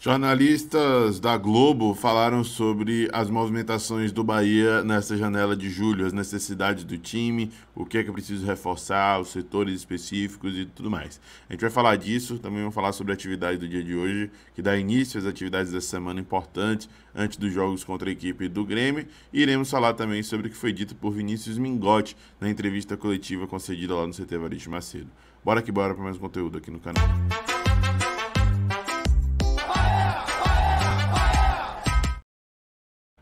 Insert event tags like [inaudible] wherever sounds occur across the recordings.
Jornalistas da Globo falaram sobre as movimentações do Bahia nessa janela de julho, as necessidades do time, o que é que é preciso reforçar, os setores específicos e tudo mais. A gente vai falar disso, também vamos falar sobre a atividade do dia de hoje, que dá início às atividades dessa semana importantes, antes dos jogos contra a equipe do Grêmio, e iremos falar também sobre o que foi dito por Vinícius Mingotti na entrevista coletiva concedida lá no CT Variante Macedo. Bora que bora para mais conteúdo aqui no canal.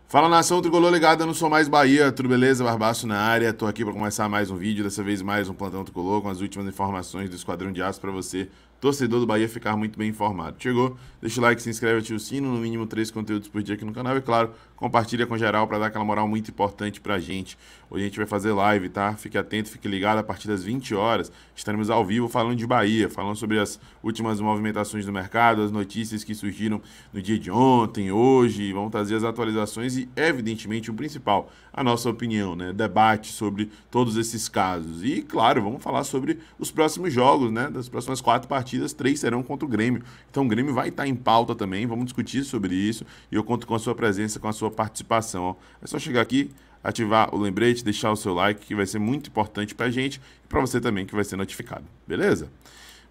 Fala nação tricolor ligada, não sou mais Bahia, tudo beleza? Barbaço na área, tô aqui para começar mais um vídeo, dessa vez mais um plantão tricolor com as últimas informações do Esquadrão de Aço para você, torcedor do Bahia, ficar muito bem informado. Chegou? Deixa o like, se inscreve, ativa o sino, no mínimo três conteúdos por dia aqui no canal e claro, compartilha com geral para dar aquela moral muito importante pra gente. Hoje a gente vai fazer live, tá? Fique atento, fique ligado, a partir das 20 horas estaremos ao vivo falando de Bahia, falando sobre as últimas movimentações do mercado, as notícias que surgiram no dia de ontem, hoje, vamos trazer as atualizações e, evidentemente o principal, a nossa opinião, né? Debate sobre todos esses casos. E, claro, vamos falar sobre os próximos jogos, né? Das próximas quatro partidas, três serão contra o Grêmio. Então o Grêmio vai estar em pauta também, vamos discutir sobre isso e eu conto com a sua presença, com a sua participação. É só chegar aqui, ativar o lembrete, deixar o seu like, que vai ser muito importante pra gente e pra você também que vai ser notificado, beleza?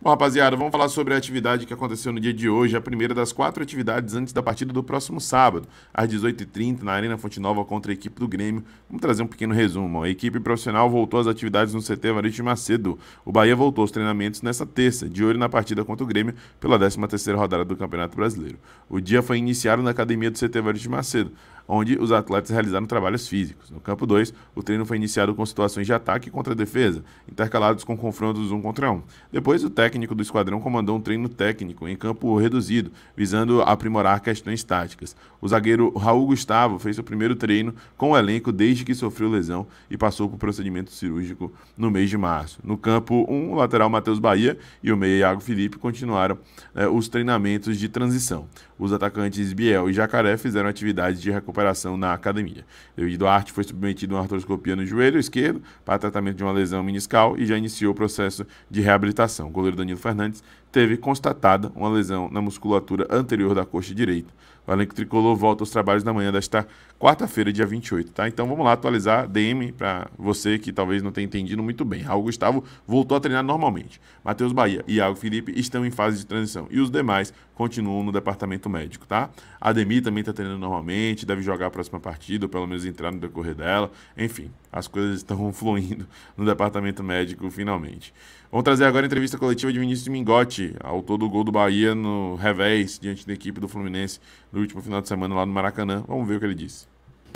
Bom, rapaziada, vamos falar sobre a atividade que aconteceu no dia de hoje, a primeira das quatro atividades antes da partida do próximo sábado, às 18h30, na Arena Fonte Nova contra a equipe do Grêmio. Vamos trazer um pequeno resumo. A equipe profissional voltou às atividades no CT Marítimo Macedo. O Bahia voltou aos treinamentos nessa terça, de olho na partida contra o Grêmio pela 13 terceira rodada do Campeonato Brasileiro. O dia foi iniciado na academia do CT Marítimo Macedo onde os atletas realizaram trabalhos físicos. No campo 2, o treino foi iniciado com situações de ataque contra defesa, intercalados com confrontos um contra um. Depois, o técnico do esquadrão comandou um treino técnico em campo reduzido, visando aprimorar questões táticas. O zagueiro Raul Gustavo fez o primeiro treino com o elenco desde que sofreu lesão e passou por procedimento cirúrgico no mês de março. No campo 1, um, o lateral Matheus Bahia e o meia Iago Felipe continuaram eh, os treinamentos de transição os atacantes Biel e Jacaré fizeram atividades de recuperação na academia. David Duarte foi submetido a uma artroscopia no joelho esquerdo para tratamento de uma lesão meniscal e já iniciou o processo de reabilitação. O goleiro Danilo Fernandes teve constatada uma lesão na musculatura anterior da coxa direita. O elenco tricolor volta aos trabalhos na manhã desta quarta-feira, dia 28, tá? Então vamos lá atualizar DM para você que talvez não tenha entendido muito bem. Raul Gustavo voltou a treinar normalmente. Matheus Bahia e Iago Felipe estão em fase de transição e os demais continuam no departamento médico, tá? Demi também está treinando normalmente, deve jogar a próxima partida, ou pelo menos entrar no decorrer dela. Enfim, as coisas estão [laughs] fluindo no departamento médico finalmente. Vamos trazer agora a entrevista coletiva de Vinícius Mingotti, autor do gol do Bahia no revés diante da equipe do Fluminense no último final de semana lá no Maracanã. Vamos ver o que ele disse.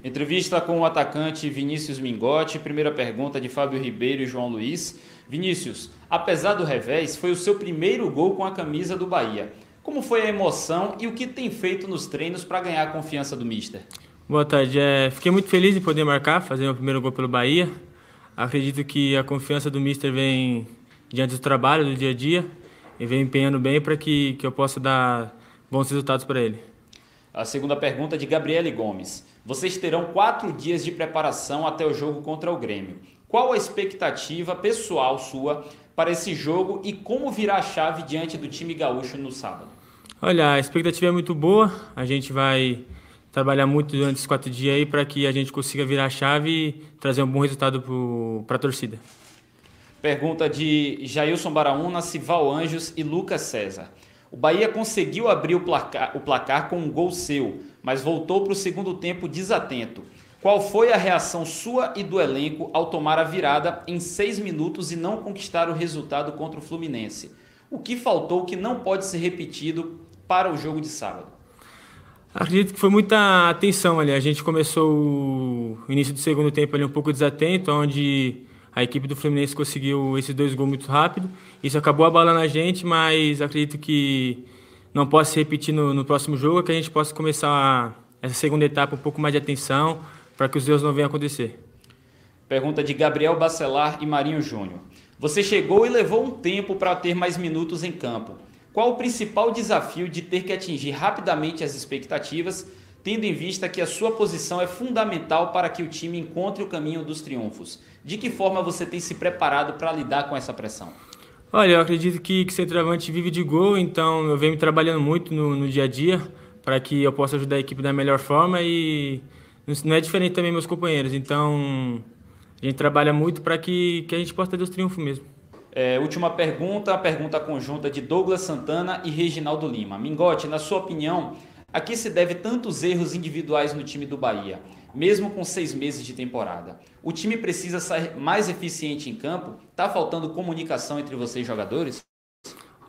Entrevista com o atacante Vinícius Mingotti. Primeira pergunta de Fábio Ribeiro e João Luiz. Vinícius, apesar do revés, foi o seu primeiro gol com a camisa do Bahia. Como foi a emoção e o que tem feito nos treinos para ganhar a confiança do Mister? Boa tarde. É, fiquei muito feliz em poder marcar, fazer meu primeiro gol pelo Bahia. Acredito que a confiança do Mister vem diante do trabalho, do dia a dia, e vem empenhando bem para que, que eu possa dar bons resultados para ele. A segunda pergunta é de Gabriele Gomes. Vocês terão quatro dias de preparação até o jogo contra o Grêmio. Qual a expectativa pessoal sua para esse jogo e como virar a chave diante do time gaúcho no sábado? Olha, a expectativa é muito boa. A gente vai trabalhar muito durante esses quatro dias aí para que a gente consiga virar a chave e trazer um bom resultado para a torcida. Pergunta de Jailson Baraúna, Sival Anjos e Lucas César. O Bahia conseguiu abrir o placar, o placar com um gol seu, mas voltou para o segundo tempo desatento. Qual foi a reação sua e do elenco ao tomar a virada em seis minutos e não conquistar o resultado contra o Fluminense? O que faltou que não pode ser repetido para o jogo de sábado? Acredito que foi muita atenção ali. A gente começou o início do segundo tempo ali um pouco desatento, onde a equipe do Fluminense conseguiu esses dois gols muito rápido. Isso acabou abalando a gente, mas acredito que não possa se repetir no, no próximo jogo, que a gente possa começar essa segunda etapa um pouco mais de atenção para que os erros não venham a acontecer. Pergunta de Gabriel Bacelar e Marinho Júnior. Você chegou e levou um tempo para ter mais minutos em campo. Qual o principal desafio de ter que atingir rapidamente as expectativas, tendo em vista que a sua posição é fundamental para que o time encontre o caminho dos triunfos? De que forma você tem se preparado para lidar com essa pressão? Olha, eu acredito que, que centroavante vive de gol, então eu venho trabalhando muito no, no dia a dia para que eu possa ajudar a equipe da melhor forma e não é diferente também meus companheiros. Então a gente trabalha muito para que, que a gente possa ter os triunfos mesmo. É, última pergunta, a pergunta conjunta de Douglas Santana e Reginaldo Lima. Mingote, na sua opinião, a que se deve tantos erros individuais no time do Bahia, mesmo com seis meses de temporada? O time precisa ser mais eficiente em campo? Tá faltando comunicação entre vocês jogadores?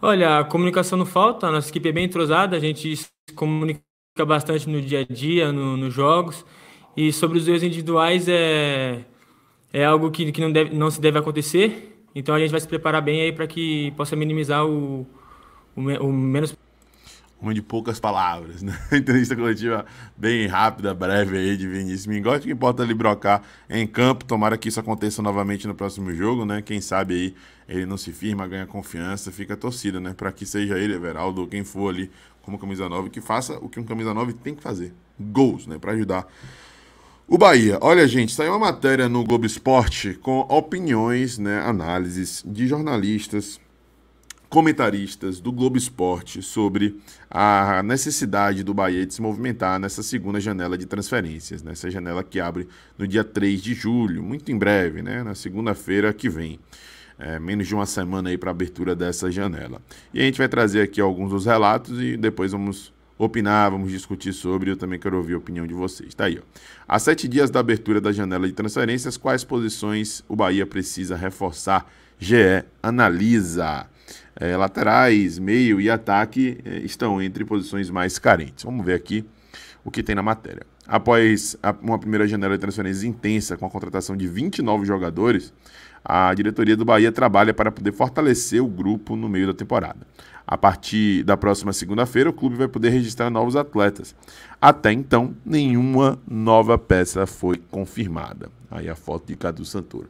Olha, a comunicação não falta, a nossa equipe é bem entrosada, a gente se comunica bastante no dia a dia, no, nos jogos. E sobre os erros individuais, é, é algo que, que não, deve, não se deve acontecer. Então a gente vai se preparar bem aí para que possa minimizar o, o, o menos Uma de poucas palavras, né? [laughs] Entrevista coletiva bem rápida, breve aí de Vinícius Mingotti, que importa ali brocar em campo, tomara que isso aconteça novamente no próximo jogo, né? Quem sabe aí ele não se firma, ganha confiança, fica torcida, né? Para que seja ele, Everaldo, quem for ali como camisa 9, que faça o que um camisa 9 tem que fazer, gols, né? Para ajudar o Bahia. Olha, gente, saiu uma matéria no Globo Esporte com opiniões, né, análises de jornalistas, comentaristas do Globo Esporte sobre a necessidade do Bahia de se movimentar nessa segunda janela de transferências, nessa janela que abre no dia 3 de julho, muito em breve, né, na segunda-feira que vem. É, menos de uma semana aí para a abertura dessa janela. E a gente vai trazer aqui alguns dos relatos e depois vamos opinar, vamos discutir sobre. Eu também quero ouvir a opinião de vocês. Tá aí, ó. Há sete dias da abertura da janela de transferências, quais posições o Bahia precisa reforçar? GE analisa. É, laterais, meio e ataque é, estão entre posições mais carentes. Vamos ver aqui o que tem na matéria. Após uma primeira janela de transferências intensa com a contratação de 29 jogadores, a diretoria do Bahia trabalha para poder fortalecer o grupo no meio da temporada. A partir da próxima segunda-feira, o clube vai poder registrar novos atletas. Até então, nenhuma nova peça foi confirmada. Aí a foto de Cadu Santoro.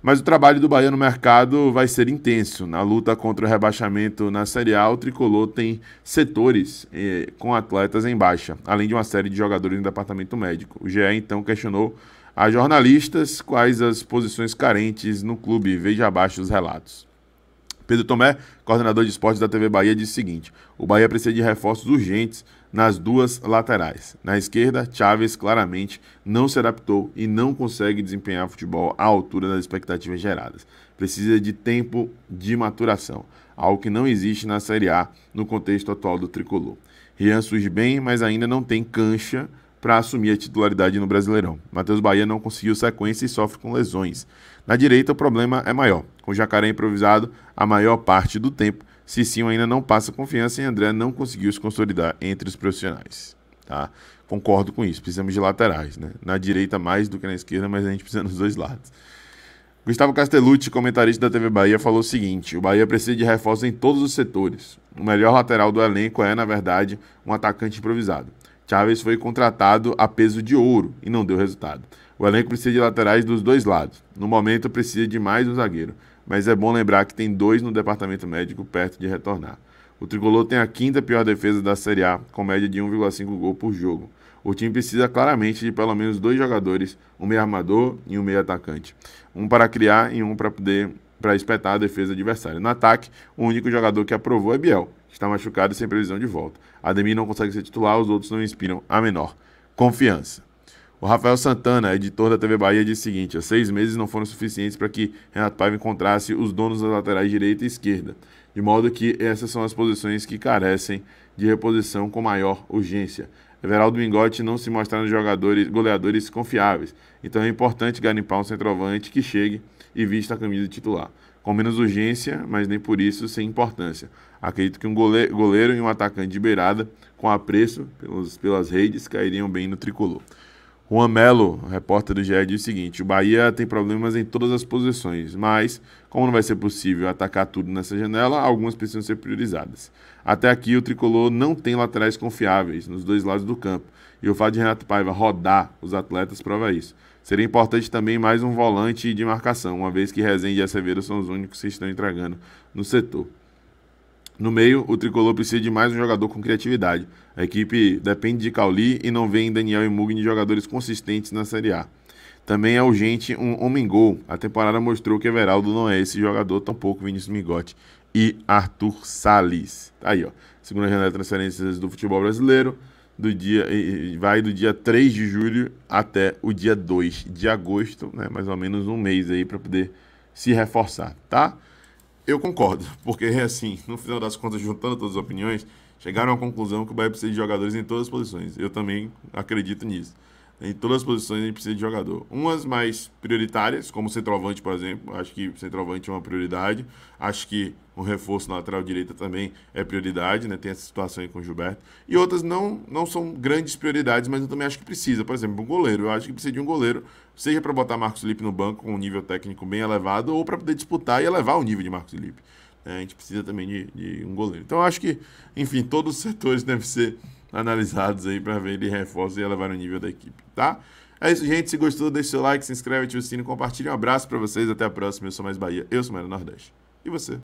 Mas o trabalho do Bahia no mercado vai ser intenso. Na luta contra o rebaixamento na Série A, o Tricolor tem setores eh, com atletas em baixa, além de uma série de jogadores no departamento médico. O GE então questionou a jornalistas quais as posições carentes no clube. Veja abaixo os relatos. Pedro Tomé, coordenador de esportes da TV Bahia, disse o seguinte: o Bahia precisa de reforços urgentes nas duas laterais. Na esquerda, Chaves claramente não se adaptou e não consegue desempenhar futebol à altura das expectativas geradas. Precisa de tempo de maturação, algo que não existe na Série A no contexto atual do tricolor. Rian surge bem, mas ainda não tem cancha para assumir a titularidade no Brasileirão. Matheus Bahia não conseguiu sequência e sofre com lesões. Na direita, o problema é maior. Com Jacaré improvisado a maior parte do tempo, Cicinho ainda não passa confiança e André não conseguiu se consolidar entre os profissionais. Tá? Concordo com isso, precisamos de laterais. Né? Na direita mais do que na esquerda, mas a gente precisa nos dois lados. Gustavo Castellucci, comentarista da TV Bahia, falou o seguinte: o Bahia precisa de reforço em todos os setores. O melhor lateral do elenco é, na verdade, um atacante improvisado. Chaves foi contratado a peso de ouro e não deu resultado. O elenco precisa de laterais dos dois lados. No momento, precisa de mais um zagueiro, mas é bom lembrar que tem dois no departamento médico perto de retornar. O tricolor tem a quinta pior defesa da Série A, com média de 1,5 gol por jogo. O time precisa claramente de pelo menos dois jogadores, um meio armador e um meio atacante. Um para criar e um para poder para espetar a defesa adversária. No ataque, o único jogador que aprovou é Biel, está machucado e sem previsão de volta. Ademir não consegue ser titular, os outros não inspiram a menor confiança. O Rafael Santana, editor da TV Bahia, disse o seguinte: seis meses não foram suficientes para que Renato Paiva encontrasse os donos das laterais direita e esquerda, de modo que essas são as posições que carecem de reposição com maior urgência. Everaldo Mingotti não se mostraram jogadores, goleadores confiáveis, então é importante garimpar um centroavante que chegue e vista a camisa titular com menos urgência, mas nem por isso sem importância. Acredito que um goleiro, e um atacante de beirada, com apreço pelos, pelas redes, cairiam bem no tricolor. Juan Melo, repórter do GED, diz o seguinte: o Bahia tem problemas em todas as posições, mas, como não vai ser possível atacar tudo nessa janela, algumas precisam ser priorizadas. Até aqui, o tricolor não tem laterais confiáveis nos dois lados do campo, e o fato de Renato Paiva rodar os atletas prova isso. Seria importante também mais um volante de marcação, uma vez que Rezende e Acevedo são os únicos que estão entregando no setor. No meio, o tricolor precisa de mais um jogador com criatividade. A equipe depende de Cauli e não vem Daniel e Mugni jogadores consistentes na Série A. Também é urgente um homem-gol. A temporada mostrou que Everaldo não é esse jogador, tampouco Vinícius Migotti e Arthur Salles. Tá aí, ó. Segunda janela de transferências do futebol brasileiro do dia vai do dia 3 de julho até o dia 2 de agosto, né? Mais ou menos um mês aí para poder se reforçar, tá? Eu concordo, [laughs] porque assim, no final das contas, juntando todas as opiniões, chegaram à conclusão que o Bahia precisa de jogadores em todas as posições. Eu também acredito nisso. Em todas as posições a gente precisa de jogador. Umas mais prioritárias, como centroavante, por exemplo. Acho que centroavante é uma prioridade. Acho que um reforço na lateral direita também é prioridade, né? Tem essa situação aí com o Gilberto. E outras não, não são grandes prioridades, mas eu também acho que precisa. Por exemplo, um goleiro. Eu acho que precisa de um goleiro, seja para botar Marcos Felipe no banco com um nível técnico bem elevado, ou para poder disputar e elevar o nível de Marcos Felipe. É, a gente precisa também de, de um goleiro. Então eu acho que, enfim, todos os setores [laughs] devem ser analisados aí para ver ele reforça e elevar o nível da equipe, tá? É isso, gente. Se gostou, deixa o seu like, se inscreve, ativa o sino, compartilha. Um abraço para vocês. Até a próxima. Eu sou Mais Bahia. Eu sou Mário Nordeste. E você?